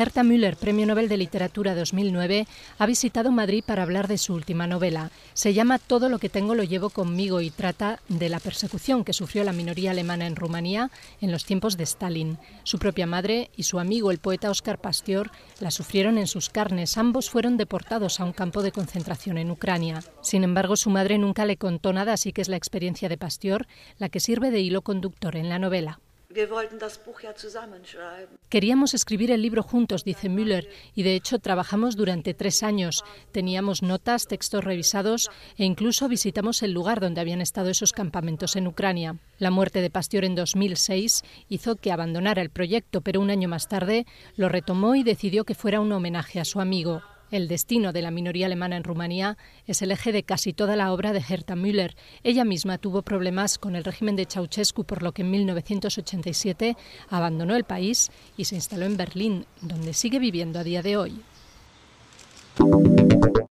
Gerta Müller, Premio Nobel de Literatura 2009, ha visitado Madrid para hablar de su última novela. Se llama Todo lo que tengo lo llevo conmigo y trata de la persecución que sufrió la minoría alemana en Rumanía en los tiempos de Stalin. Su propia madre y su amigo, el poeta Oscar Pasteur, la sufrieron en sus carnes. Ambos fueron deportados a un campo de concentración en Ucrania. Sin embargo, su madre nunca le contó nada, así que es la experiencia de Pasteur la que sirve de hilo conductor en la novela. Queríamos escribir el libro juntos, dice Müller, y de hecho trabajamos durante tres años. Teníamos notas, textos revisados e incluso visitamos el lugar donde habían estado esos campamentos en Ucrania. La muerte de Pastior en 2006 hizo que abandonara el proyecto, pero un año más tarde lo retomó y decidió que fuera un homenaje a su amigo. El destino de la minoría alemana en Rumanía es el eje de casi toda la obra de Hertha Müller. Ella misma tuvo problemas con el régimen de Ceausescu, por lo que en 1987 abandonó el país y se instaló en Berlín, donde sigue viviendo a día de hoy.